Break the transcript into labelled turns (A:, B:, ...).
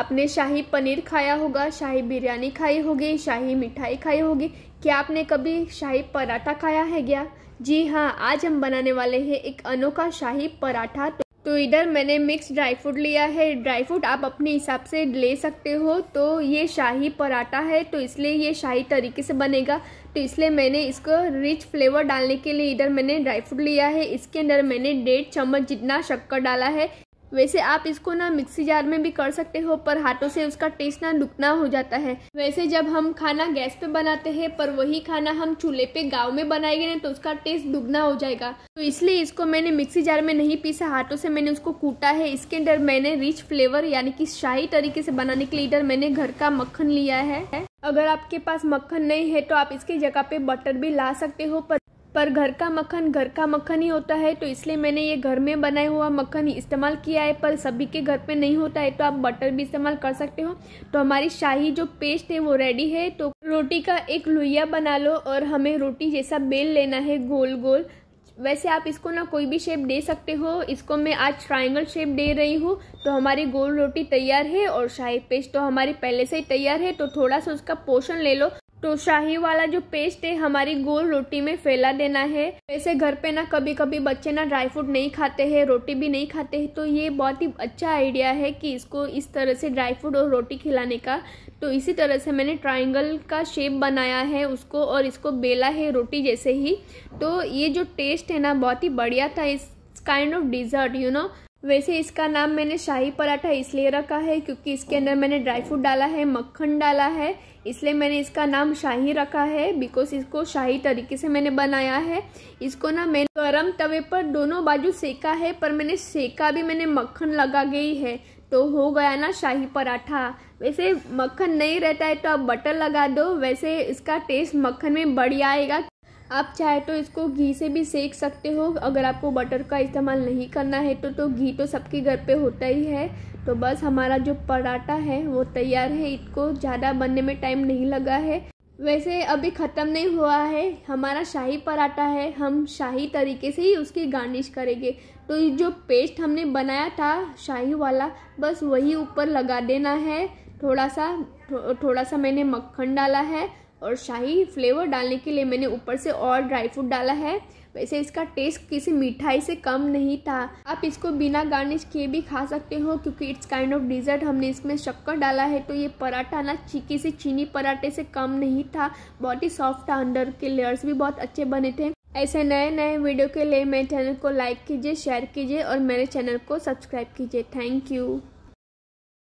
A: आपने शाही पनीर खाया होगा शाही बिरयानी खाई होगी शाही मिठाई खाई होगी क्या आपने कभी शाही पराठा खाया है क्या जी हाँ आज हम बनाने वाले हैं एक अनोखा शाही पराठा तो इधर मैंने मिक्स ड्राई फ्रूट लिया है ड्राई फ्रूट आप अपने हिसाब से ले सकते हो तो ये शाही पराठा है तो इसलिए ये शाही तरीके से बनेगा तो इसलिए मैंने इसको रिच फ्लेवर डालने के लिए इधर मैंने ड्राई फ्रूट लिया है इसके अंदर मैंने डेढ़ चम्मच जितना शक्कर डाला है वैसे आप इसको ना मिक्सी जार में भी कर सकते हो पर हाथों से उसका टेस्ट ना नुकना हो जाता है वैसे जब हम खाना गैस पे बनाते हैं पर वही खाना हम चूल्हे पे गाँव में बनाएंगे ना तो उसका टेस्ट दुगना हो जाएगा तो इसलिए इसको मैंने मिक्सी जार में नहीं पीसा हाथों से मैंने उसको कूटा है इसके अंदर मैंने रिच फ्लेवर यानी कि शाही तरीके से बनाने के लिए इधर मैंने घर का मक्खन लिया है अगर आपके पास मक्खन नहीं है तो आप इसके जगह पे बटर भी ला सकते हो पर पर घर का मक्खन घर का मक्खन ही होता है तो इसलिए मैंने ये घर में बनाया हुआ मक्खन ही इस्तेमाल किया है पर सभी के घर पे नहीं होता है तो आप बटर भी इस्तेमाल कर सकते हो तो हमारी शाही जो पेस्ट है वो रेडी है तो रोटी का एक लोहिया बना लो और हमें रोटी जैसा बेल लेना है गोल गोल वैसे आप इसको ना कोई भी शेप दे सकते हो इसको मैं आज ट्राइंगल शेप दे रही हूँ तो हमारी गोल रोटी तैयार है और शाही पेस्ट तो हमारी पहले से ही तैयार है तो थोड़ा सा उसका पोषण ले लो तो शाही वाला जो पेस्ट है हमारी गोल रोटी में फैला देना है वैसे घर पे ना कभी कभी बच्चे ना ड्राई फ्रूट नहीं खाते हैं रोटी भी नहीं खाते हैं तो ये बहुत ही अच्छा आइडिया है कि इसको इस तरह से ड्राई फ्रूट और रोटी खिलाने का तो इसी तरह से मैंने ट्राइंगल का शेप बनाया है उसको और इसको बेला है रोटी जैसे ही तो ये जो टेस्ट है ना बहुत ही बढ़िया था इस kind of dessert you know वैसे इसका नाम मैंने शाही पराठा इसलिए रखा है क्योंकि इसके अंदर मैंने ड्राई फ्रूट डाला है मक्खन डाला है इसलिए मैंने इसका नाम शाही रखा है बिकॉज इसको शाही तरीके से मैंने बनाया है इसको ना मैंने गर्म तवे पर दोनों बाजू सेका है पर मैंने सेका भी मैंने मक्खन लगा गई है तो हो गया ना शाही पराठा वैसे मक्खन नहीं रहता है तो आप बटर लगा दो वैसे इसका टेस्ट मक्खन में बढ़िया आएगा आप चाहे तो इसको घी से भी सेक सकते हो अगर आपको बटर का इस्तेमाल नहीं करना है तो तो घी तो सबके घर पे होता ही है तो बस हमारा जो पराठा है वो तैयार है इसको ज़्यादा बनने में टाइम नहीं लगा है वैसे अभी ख़त्म नहीं हुआ है हमारा शाही पराठा है हम शाही तरीके से ही उसकी गार्निश करेंगे तो ये जो पेस्ट हमने बनाया था शाही वाला बस वही ऊपर लगा देना है थोड़ा सा थो, थोड़ा सा मैंने मक्खन डाला है और शाही फ्लेवर डालने के लिए मैंने ऊपर से और ड्राई फ्रूट डाला है वैसे इसका टेस्ट किसी मिठाई से कम नहीं था आप इसको बिना गार्निश किए भी खा सकते हो क्योंकि इट्स काइंड ऑफ डिज़र्ट हमने इसमें शक्कर डाला है तो ये पराठा ना चीकी से चीनी पराठे से कम नहीं था बहुत ही सॉफ्ट था अंदर के लेयर्स भी बहुत अच्छे बने थे ऐसे नए नए वीडियो के लिए मेरे चैनल को लाइक कीजिए शेयर कीजिए और मेरे चैनल को सब्सक्राइब कीजिए थैंक यू